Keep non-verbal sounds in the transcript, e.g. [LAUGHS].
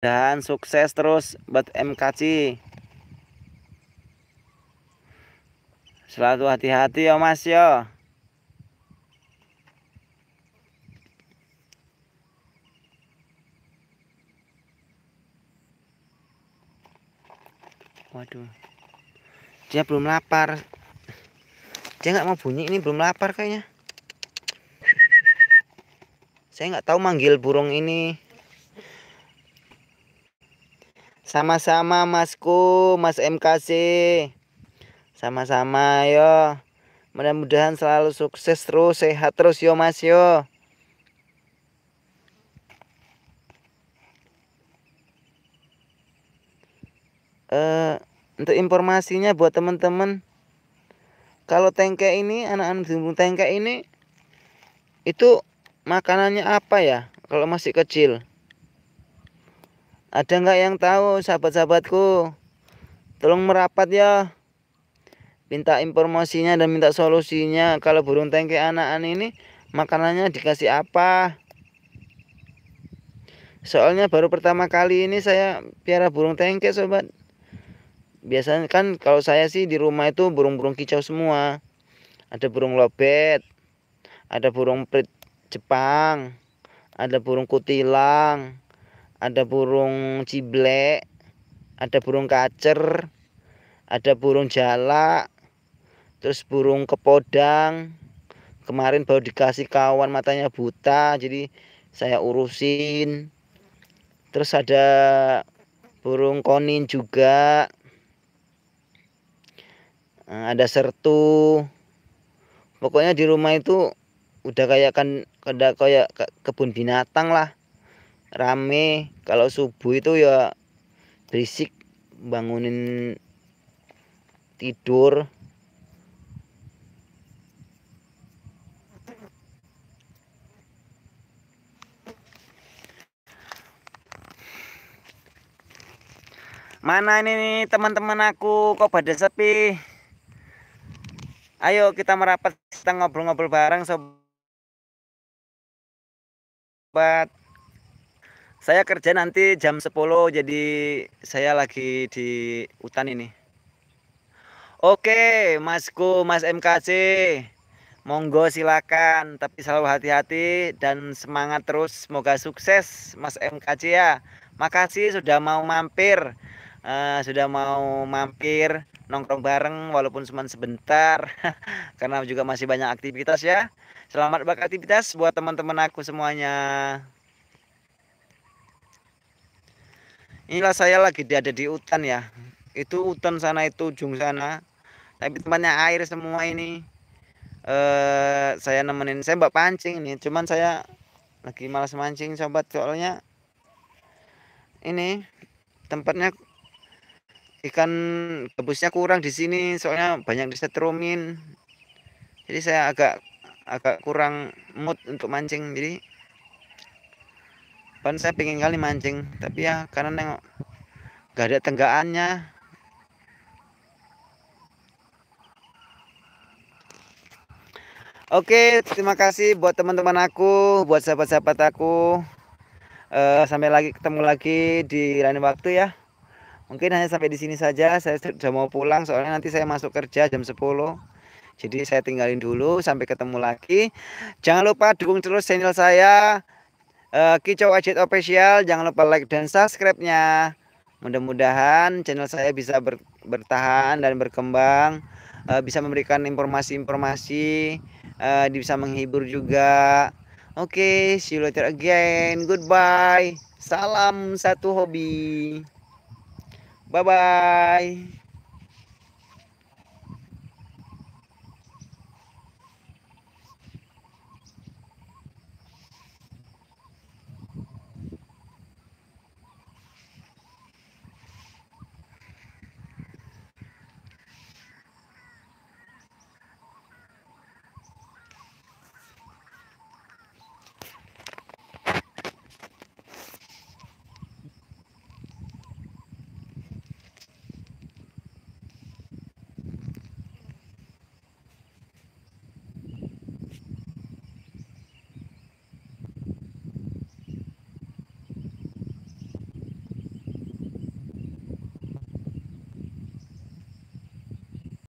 Dan sukses terus buat MKC. Selalu hati-hati ya Mas ya. Waduh. Dia belum lapar. Dia nggak mau bunyi ini belum lapar kayaknya. Saya nggak tahu manggil burung ini sama-sama Masku, Mas MKC. Sama-sama yo. Mudah-mudahan selalu sukses terus, sehat terus yo Mas yo. Uh, untuk informasinya buat teman-teman kalau tengke ini anak-anak bumbung tengke ini itu makanannya apa ya kalau masih kecil ada nggak yang tahu sahabat-sahabatku? Tolong merapat ya. Minta informasinya dan minta solusinya. Kalau burung tengke anak-anak ini makanannya dikasih apa? Soalnya baru pertama kali ini saya piara burung tengke sobat. Biasanya kan kalau saya sih di rumah itu burung-burung kicau semua. Ada burung lobet, ada burung prit Jepang, ada burung kutilang, ada burung ciblek ada burung kacer ada burung jala terus burung kepodang kemarin baru dikasih kawan matanya buta jadi saya urusin terus ada burung konin juga eh, ada sertu pokoknya di rumah itu udah kayak kan kayak kebun binatang lah rame kalau subuh itu ya berisik bangunin tidur Mana ini nih teman-teman aku kok pada sepi? Ayo kita merapat kita ngobrol-ngobrol bareng sobat. Saya kerja nanti jam 10 jadi saya lagi di hutan ini. Oke, Masku, Mas MKC. Monggo silakan, tapi selalu hati-hati dan semangat terus. Semoga sukses Mas MKC ya. Makasih sudah mau mampir. Uh, sudah mau mampir nongkrong bareng walaupun cuma sebentar [LAUGHS] karena juga masih banyak aktivitas ya. Selamat beraktivitas buat teman-teman aku semuanya. inilah saya lagi di ada di hutan ya itu hutan sana itu ujung sana tapi tempatnya air semua ini eh saya nemenin saya mbak pancing ini cuman saya lagi malas mancing sobat soalnya ini tempatnya ikan gabusnya kurang di sini soalnya banyak disetrumin jadi saya agak agak kurang mood untuk mancing jadi pan saya pengen kali mancing tapi ya karena nengok gak ada tenggaannya Oke, terima kasih buat teman-teman aku, buat sahabat-sahabat aku. Uh, sampai lagi ketemu lagi di lain waktu ya. Mungkin hanya sampai di sini saja. Saya sudah mau pulang soalnya nanti saya masuk kerja jam 10. Jadi saya tinggalin dulu sampai ketemu lagi. Jangan lupa dukung terus channel saya uh, Kicau Ajit Official. Jangan lupa like dan subscribe-nya. Mudah-mudahan channel saya bisa ber, bertahan dan berkembang, uh, bisa memberikan informasi-informasi, uh, bisa menghibur juga. Oke, okay, see you later again. Goodbye. Salam satu hobi. Bye bye.